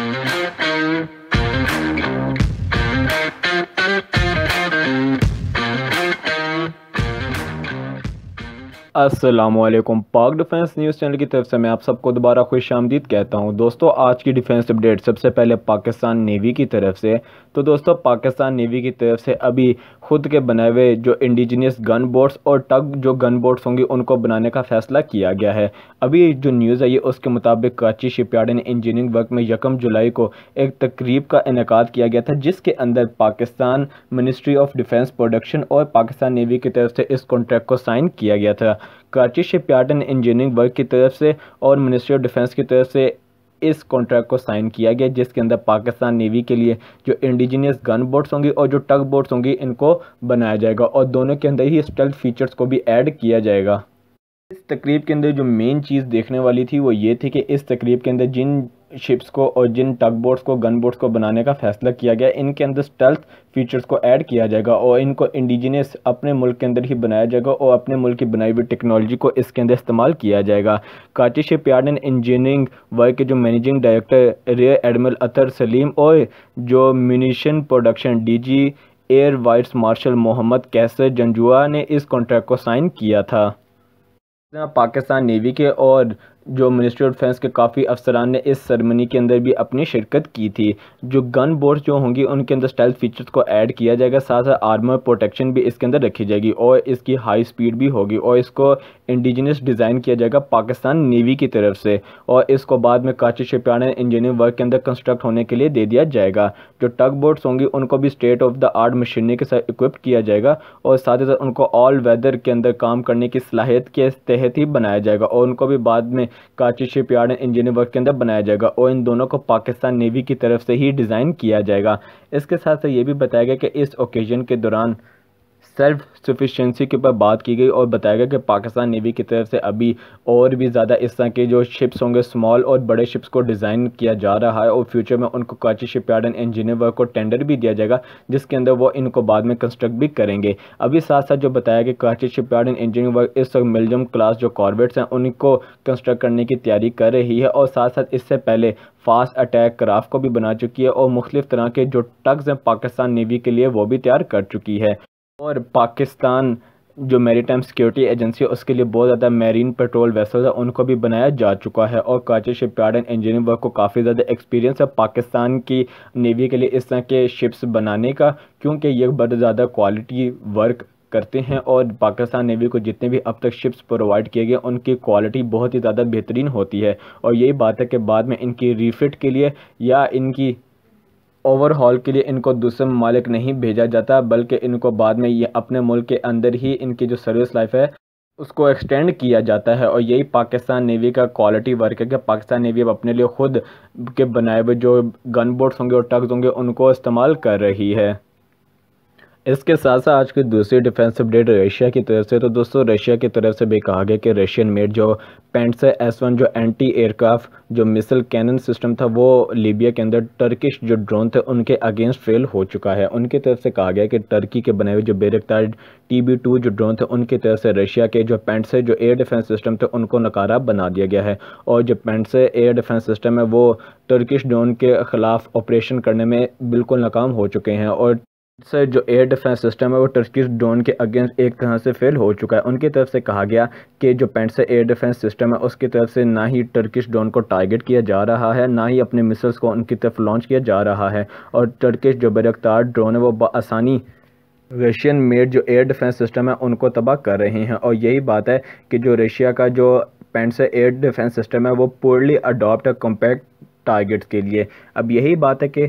Mm-hmm. Aslam पाक defence news channel की तरफ से मैं आप सबको दोबारा खुश आमदीद कहता हूं दोस्तों आज की डिफेंस अपडेट सबसे पहले पाकिस्तान नेवी की तरफ से तो दोस्तों पाकिस्तान नेवी की तरफ से अभी खुद के बनाए हुए जो इंडिजीनियस गन बोट्स और टग जो गन बोट्स होंगी उनको बनाने का फैसला किया गया है अभी जो न्यूज़ आई है उसके मुताबिक Karachi shipyard and engineering work में यकम जुलाई को एक तकरीब का इनका किया गया था जिसके अंदर Pakistan ministry of defence production और पाकिस्तान नेवी की तरफ से इस कॉन्ट्रैक्ट को साइन किया गया था Karachi shipyard and engineering work की तरफ से और मिनिस्ट्री ऑफ डिफेंस की तरफ से इस कॉन्ट्रैक्ट को साइन किया गया जिसके अंदर पाकिस्तान नेवी के लिए जो इंडिजीनियस गन बोट्स होंगी और जो टग बोट्स होंगी इनको बनाया जाएगा और दोनों के अंदर ही स्टेल्थ फीचर्स को भी ऐड किया जाएगा इस तकरीब के अंदर जो मेन चीज़ देखने वाली थी वो ये थी कि इस तकरीब के अंदर जिन शिप्स को और जिन टग बोट्स को गन बोट्स को बनाने का फैसला किया गया इनके अंदर स्टेल्थ फीचर्स को ऐड किया जाएगा और इनको इंडिजिनियस अपने मुल्क के अंदर ही बनाया जाएगा और अपने मुल्क की बनाई हुई टेक्नोलॉजी को इसके अंदर इस्तेमाल किया जाएगा Karachi shipyard and engineering work के जो managing director rear admiral Athar Saleem और जो म्यूनिशन प्रोडक्शन जी air vice marshal Mohammad Qaiser Janjua ने इस कॉन्ट्रैक्ट को साइन किया था पाकिस्तान नेवी के और जो मिनिस्ट्री ऑफ डिफेंस के काफ़ी अफसरान ने इस सरमनी के अंदर भी अपनी शिरकत की थी जो गन बोर्ड जो होंगी उनके अंदर स्टाइल फीचर्स को ऐड किया जाएगा साथ साथ आर्मर प्रोटेक्शन भी इसके अंदर रखी जाएगी और इसकी हाई स्पीड भी होगी और इसको इंडिजिनस डिज़ाइन किया जाएगा पाकिस्तान नेवी की तरफ से और इसको बाद में काची शिपयार्ड इंजीनियर इंजीनियरिंग वर्क के अंदर कंस्ट्रक्ट होने के लिए दे दिया जाएगा जो टग बोट्स होंगी उनको भी state of the art machinery के साथ इक्विप किया जाएगा और साथ ही साथ उनको ऑल वेदर के अंदर काम करने की सलाहियत के तहत ही बनाया जाएगा और उनको भी बाद में Karachi shipyard engineer work के अंदर बनाया जाएगा और इन दोनों को पाकिस्तान नेवी की तरफ से ही डिज़ाइन किया जाएगा इसके साथ साथ ये भी बताया गया कि इस ओकेजन के दौरान सेल्फ सफिशेंसी के ऊपर बात की गई और बताया गया कि पाकिस्तान नेवी की तरफ से अभी और भी ज़्यादा इस तरह के जो शिप्स होंगे स्मॉल और बड़े शिप्स को डिज़ाइन किया जा रहा है और फ्यूचर में उनको Karachi shipyard and engineer work को टेंडर भी दिया जाएगा जिसके अंदर वो इनको बाद में कंस्ट्रक्ट भी करेंगे अभी साथ साथ जो बताया गया Karachi shipyard and engineer work इस वक्त मिलजम क्लास जो कॉर्बेट्स हैं उनको कंस्ट्रक्ट करने की तैयारी कर रही है और साथ साथ इससे पहले फास्ट अटैक क्राफ्ट को भी बना चुकी है और मुख्तलिफ तरह के जो टग्स हैं पाकिस्तान नेवी के लिए वो भी तैयार कर चुकी है और पाकिस्तान जो मेरी टाइम सिक्योरिटी एजेंसी है उसके लिए बहुत ज़्यादा मेरीन पेट्रोल वेसल है उनको भी बनाया जा चुका है और Karachi shipyard and engineering work को काफ़ी ज़्यादा एक्सपीरियंस है पाकिस्तान की नेवी के लिए इस तरह के शिप्स बनाने का क्योंकि ये बहुत ज़्यादा क्वालिटी वर्क करते हैं और पाकिस्तान नेवी को जितने भी अब तक शिप्स प्रोवाइड किए गए उनकी क्वालिटी बहुत ही ज़्यादा बेहतरीन होती है और यही बात है कि बाद में इनकी रिफिट के लिए या इनकी ओवरहॉल के लिए इनको दूसरे ममालिक नहीं भेजा जाता बल्कि इनको बाद में ये अपने मुल्क के अंदर ही इनकी जो सर्विस लाइफ है उसको एक्सटेंड किया जाता है और यही पाकिस्तान नेवी का क्वालिटी वर्क है कि पाकिस्तान नेवी अब अपने लिए ख़ुद के बनाए हुए जो गन बोट्स होंगे और टग्स होंगे उनको इस्तेमाल कर रही है इसके साथ साथ आज की दूसरी डिफेंस अपडेट तो रशिया की तरफ से तो दोस्तों रशिया की तरफ से भी कहा गया कि रशियन मेड जो पेंट्स है एस वन जो एंटी एयरक्राफ्ट जो मिसल कैनन सिस्टम था वो लीबिया के अंदर टर्किश जो ड्रोन थे उनके अगेंस्ट फेल हो चुका है उनकी तरफ से कहा गया कि टर्की के बने हुए जो बेरकतार टी बी टू जो ड्रोन थे उनकी तरफ से रशिया के जो पेंट्स है जो एयर डिफेंस सिस्टम थे उनको नकारा बना दिया गया है और जो पेंट्स है एयर डिफेंस सिस्टम है वो टर्किश ड्रोन के ख़िलाफ़ ऑपरेशन करने में बिल्कुल नाकाम हो चुके हैं और से जो एयर डिफेंस सिस्टम है वो टर्किस ड्रोन के अगेंस्ट एक तरह से फेल हो चुका है उनकी तरफ से कहा गया कि जो Pantsir air defence system है उसकी तरफ से ना ही टर्किश ड्रोन को टारगेट किया जा रहा है ना ही अपने मिसल्स को उनकी तरफ लॉन्च किया जा रहा है और टर्किश जो बरकतार ड्रोन है वो आसानी रशियन मेड जो एयर डिफेंस सिस्टम है उनको तबाह कर रहे हैं और यही बात है कि जो रशिया का जो Pantsir air defence system है वो पोरली अडोप्ट है कॉम्पैक्ट टारगेट्स के लिए अब यही बात है कि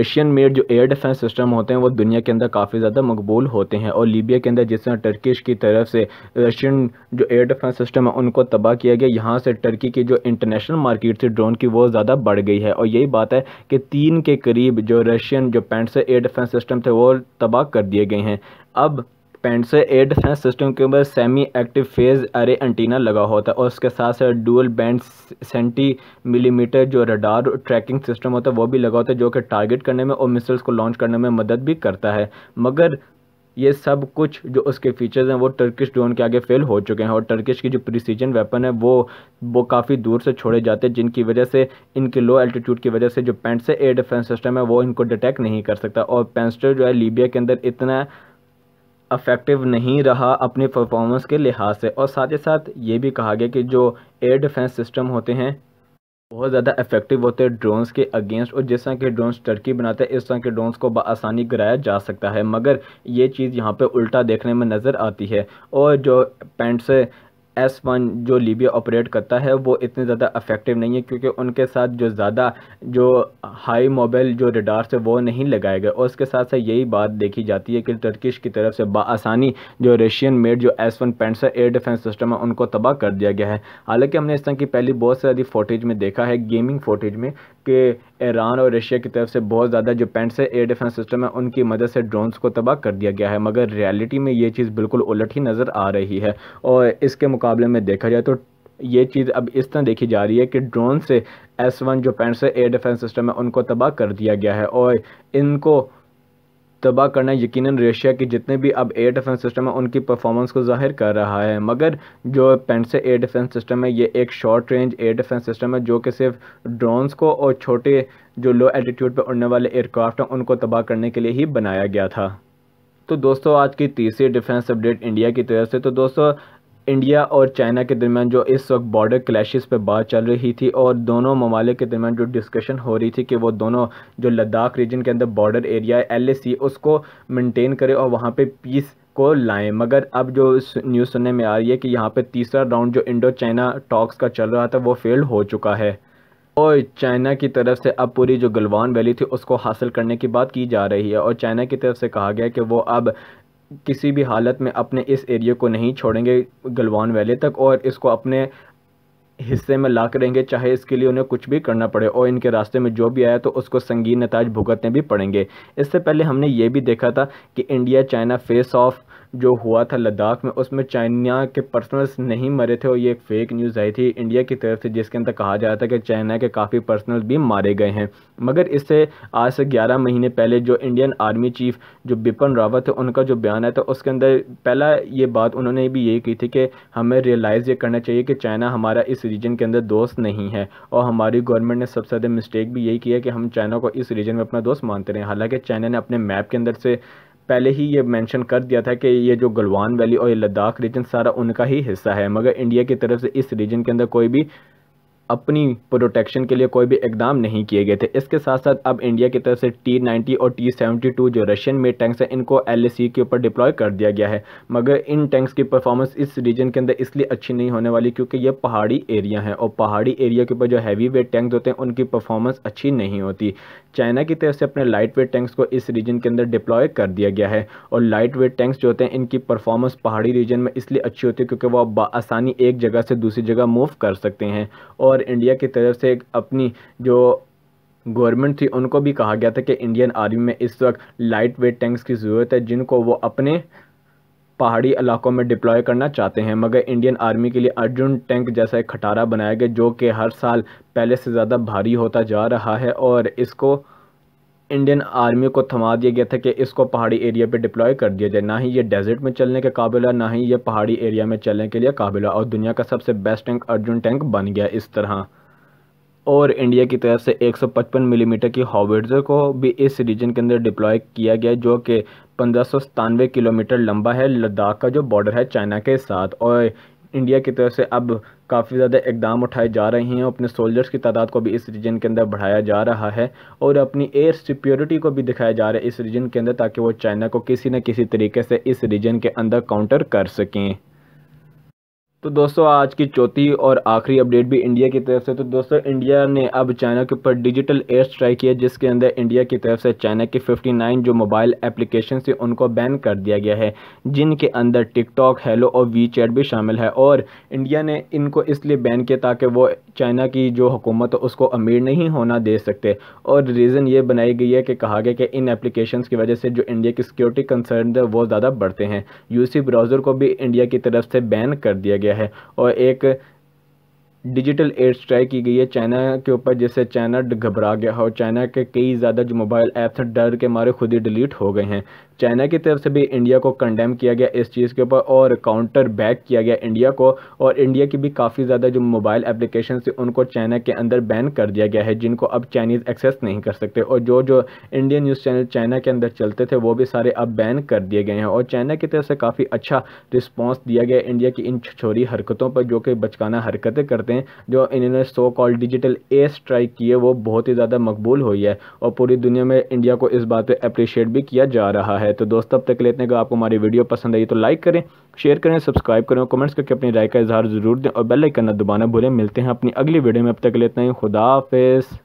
रशियन मेड जो एयर डिफेंस सिस्टम होते हैं वो दुनिया के अंदर काफ़ी ज़्यादा मकबूल होते हैं और लीबिया के अंदर जिस तरह टर्किश की तरफ से रशियन जो एयर डिफेंस सिस्टम है उनको तबाह किया गया यहाँ से टर्की की जो इंटरनेशनल मार्केट थी ड्रोन की वो ज़्यादा बढ़ गई है और यही बात है कि तीन के करीब जो रशियन जो Pantsir air defence system थे वो तबाह कर दिए गए हैं अब paint Pantsir air defence system के ऊपर सेमी एक्टिव फेज अरे एंटीना लगा होता है और उसके साथ साथ डुअल बैंड सेंटी मिलीमीटर जो रडार ट्रैकिंग सिस्टम होता है वो भी लगा होता है जो कि टारगेट करने में और मिसल्स को लॉन्च करने में मदद भी करता है मगर ये सब कुछ जो उसके फीचर्स हैं वो टर्किश ड्रोन के आगे फेल हो चुके हैं और टर्किश की जो प्रिसीजन वेपन है वो वो काफ़ी दूर से छोड़े जाते हैं जिनकी वजह से इनके लो एल्टीट्यूड की वजह से जो Pantsir air defence system है वो इनको डिटेक्ट नहीं कर सकता और पेंस्टर जो है लीबिया के अंदर इतना अफेक्टिव नहीं रहा अपने परफॉर्मेंस के लिहाज से और साथ ही साथ ये भी कहा गया कि जो एयर डिफेंस सिस्टम होते हैं बहुत ज़्यादा इफेक्टिव होते हैं ड्रोन्स के अगेंस्ट और जिस तरह के ड्रोन्स टर्की बनाते हैं इस तरह के ड्रोन्स को आसानी गिराया जा सकता है मगर ये चीज़ यहाँ पे उल्टा देखने में नज़र आती है और जो पेंट से एस वन जो लीबिया ऑपरेट करता है वो इतने ज़्यादा अफेक्टिव नहीं है क्योंकि उनके साथ जो ज़्यादा जो हाई मोबाइल जो रिडार्स है वो नहीं लगाए गए और उसके साथ साथ यही बात देखी जाती है कि टर्किश की तरफ से बसानी जो रशियन मेड जो S one Pantsir air defence system है उनको तबाह कर दिया गया है हालांकि हमने इस तरह की पहली बहुत सारी फोटेज में देखा है गेमिंग फोटेज में कि ईरान और रशिया की तरफ से बहुत ज़्यादा जो पेंट्स एयर डिफेंस सिस्टम है उनकी मदद से ड्रोन्स को तबाह कर दिया गया है मगर रियलिटी में ये चीज़ बिल्कुल उलट ही नज़र आ रही है और इसके मुकाबले में देखा जाए तो ये चीज़ अब इस तरह देखी जा रही है कि ड्रोन से एस वन जो Pantsir air defence system है उनको तबाह कर दिया गया है और इनको तबाह करना यकीनन रशिया के जितने भी अब एयर डिफेंस सिस्टम है उनकी परफॉर्मेंस को जाहिर कर रहा है मगर जो Pantsir air defence system है ये एक short range air defence system है जो कि सिर्फ ड्रोन्स को और छोटे जो लो एटीट्यूड पर उड़ने वाले एयरक्राफ्ट हैं उनको तबाह करने के लिए ही बनाया गया था तो दोस्तों आज की तीसरी डिफेंस अपडेट इंडिया की तरफ से तो दोस्तों इंडिया और चाइना के दरमियान जो इस वक्त बॉर्डर क्लैशेस पे बात चल रही थी और दोनों ममालिक के दरमियान जो डिस्कशन हो रही थी कि वो दोनों जो लद्दाख रीजन के अंदर बॉर्डर एरिया है एल उसको मेंटेन करें और वहाँ पे पीस को लाएं मगर अब जो न्यूज़ सुनने में आ रही है कि यहाँ पे तीसरा राउंड जो इंडो चाइना टॉक्स का चल रहा था वो फेल हो चुका है और चाइना की तरफ से अब पूरी जो गलवान वैली थी उसको हासिल करने की बात की जा रही है और चाइना की तरफ से कहा गया कि वो अब किसी भी हालत में अपने इस एरिया को नहीं छोड़ेंगे गलवान वैली तक और इसको अपने हिस्से में ला करेंगे चाहे इसके लिए उन्हें कुछ भी करना पड़े और इनके रास्ते में जो भी आया तो उसको संगीन नतज भुगतने भी पड़ेंगे इससे पहले हमने ये भी देखा था कि इंडिया चाइना फेस ऑफ जो हुआ था लद्दाख में उसमें चाइना के पर्सनल्स नहीं मरे थे और ये एक फेक न्यूज़ आई थी इंडिया की तरफ से जिसके अंदर कहा जा रहा था कि चाइना के काफ़ी पर्सनल भी मारे गए हैं मगर इससे आज से ग्यारह महीने पहले जो इंडियन आर्मी चीफ जो बिपिन रावत है उनका जो बयान आया था तो उसके अंदर पहला ये बात उन्होंने भी यही की थी कि हमें रियलाइज़ ये करना चाहिए कि चाइना हमारा इस रीजन के अंदर दोस्त नहीं है और हमारी गवर्नमेंट ने सबसे ज़्यादा मिस्टेक भी यही किया कि हम चाइना को इस रीजन में अपना दोस्त मानते रहे हालांकि चाइना ने अपने मैप के अंदर से पहले ही ये मेंशन कर दिया था कि ये जो गलवान वैली और ये लद्दाख रीजन सारा उनका ही हिस्सा है मगर इंडिया की तरफ से इस रीजन के अंदर कोई भी अपनी प्रोटेक्शन के लिए कोई भी इकदाम नहीं किए गए थे इसके साथ साथ अब इंडिया की तरफ से टी नाइन्टी और टी सेवेंटी टू जो रशियन मेड टैंक्स हैं इनको एल e के ऊपर डिप्लॉय कर दिया गया है मगर इन टैंक्स की परफॉर्मेंस इस रीजन के अंदर इसलिए अच्छी नहीं होने वाली क्योंकि ये पहाड़ी एरिया है और पहाड़ी एरिया के ऊपर जो हैवी वेट टैंक्स होते हैं उनकी परफॉर्मेंस अच्छी नहीं होती चाइना की तरफ से अपने लाइट वेट टैंक्स को इस रीजन के अंदर डिप्लॉय कर दिया गया है और लाइट वेट टैंक्स जो होते हैं इनकी परफॉर्मेंस पहाड़ी रीजन में इसलिए अच्छी होती है क्योंकि वो आसानी एक जगह से दूसरी जगह मूव कर सकते हैं और इंडिया की तरफ से अपनी जो गवर्नमेंट थी उनको भी कहा गया था कि इंडियन आर्मी में इस वक्त लाइट वेट टैंक्स की ज़रूरत है जिनको वो अपने पहाड़ी इलाकों में डिप्लॉय करना चाहते हैं मगर इंडियन आर्मी के लिए अर्जुन टैंक जैसा एक खटारा बनाया गया जो कि हर साल पहले से ज़्यादा भारी होता जा रहा है और इसको इंडियन आर्मी को थमा दिया गया था कि इसको पहाड़ी एरिया पे डिप्लॉय कर दिया जाए ना ही ये डेजर्ट में चलने के काबिल है ना ही ये पहाड़ी एरिया में चलने के लिए काबिल है और दुनिया का सबसे बेस्ट टैंक अर्जुन टैंक बन गया इस तरह और इंडिया की तरफ से 155 मिलीमीटर mm की हॉबिटर को भी इस रीजन के अंदर डिप्लॉय किया गया जो कि पंद्रह किलोमीटर लंबा है लद्दाख का जो बॉर्डर है चाइना के साथ और इंडिया की तरफ से अब काफ़ी ज़्यादा इकदाम उठाए जा रहे हैं अपने सोल्जर्स की तादाद को भी इस रीजन के अंदर बढ़ाया जा रहा है और अपनी एयर सिक्योरिटी को भी दिखाया जा रहा है इस रीजन के अंदर ताकि वो चाइना को किसी न किसी तरीके से इस रीजन के अंदर काउंटर कर सकें तो दोस्तों आज की चौथी और आखिरी अपडेट भी इंडिया की तरफ से तो दोस्तों इंडिया ने अब चाइना के ऊपर डिजिटल एयर स्ट्राइक किया जिसके अंदर इंडिया की तरफ से चाइना के 59 जो मोबाइल एप्लीकेशन थे उनको बैन कर दिया गया है जिनके अंदर टिकटॉक हेलो और वी चैट भी शामिल है और इंडिया ने इनको इसलिए बैन किया ताकि वो चाइना की जो हुकूमत है उसको अमीर नहीं होना दे सकते और रीज़न ये बनाई गई है कि कहा गया कि इन एप्लीकेशन की वजह से जो इंडिया की सिक्योरिटी कंसर्न है वो ज़्यादा बढ़ते हैं यूसी ब्राउज़र को भी इंडिया की तरफ से बैन कर दिया गया गया है और एक डिजिटल एड स्ट्राइक की गई है चाइना के ऊपर जिससे चाइना घबरा गया और चाइना के कई ज़्यादा जो मोबाइल ऐप्स डर के मारे खुद ही डिलीट हो गए हैं चाइना की तरफ से भी इंडिया को कंडेम किया गया इस चीज़ के ऊपर और काउंटर बैक किया गया इंडिया को और इंडिया की भी काफ़ी ज़्यादा जो मोबाइल एप्लीकेशन थी उनको चाइना के अंदर बैन कर दिया गया है जिनको अब चाइनीज़ एक्सेस नहीं कर सकते और जो जो इंडियन न्यूज़ चैनल चाइना के अंदर चलते थे वो भी सारे अब बैन कर दिए गए हैं और चाइना की तरफ से काफ़ी अच्छा रिस्पॉन्स दिया गया इंडिया की इन छोरी हरकतों पर जो कि बचकाना हरकतें करते हैं जो इन्होंने so call digital a strike की है वो बहुत ही ज़्यादा मकबूल हुई है और पूरी दुनिया में इंडिया को इस बात पर अप्रिशिएट भी किया जा रहा है है तो दोस्त अब तक लेते हैं आपको हमारी वीडियो पसंद आई तो लाइक करें शेयर करें सब्सक्राइब करें कमेंट्स करके अपनी राय का इजहार ज़रूर दें और बेल आइकन दबाना भूलें मिलते हैं अपनी अगली वीडियो में अब तक लेते हैं खुदाफिज़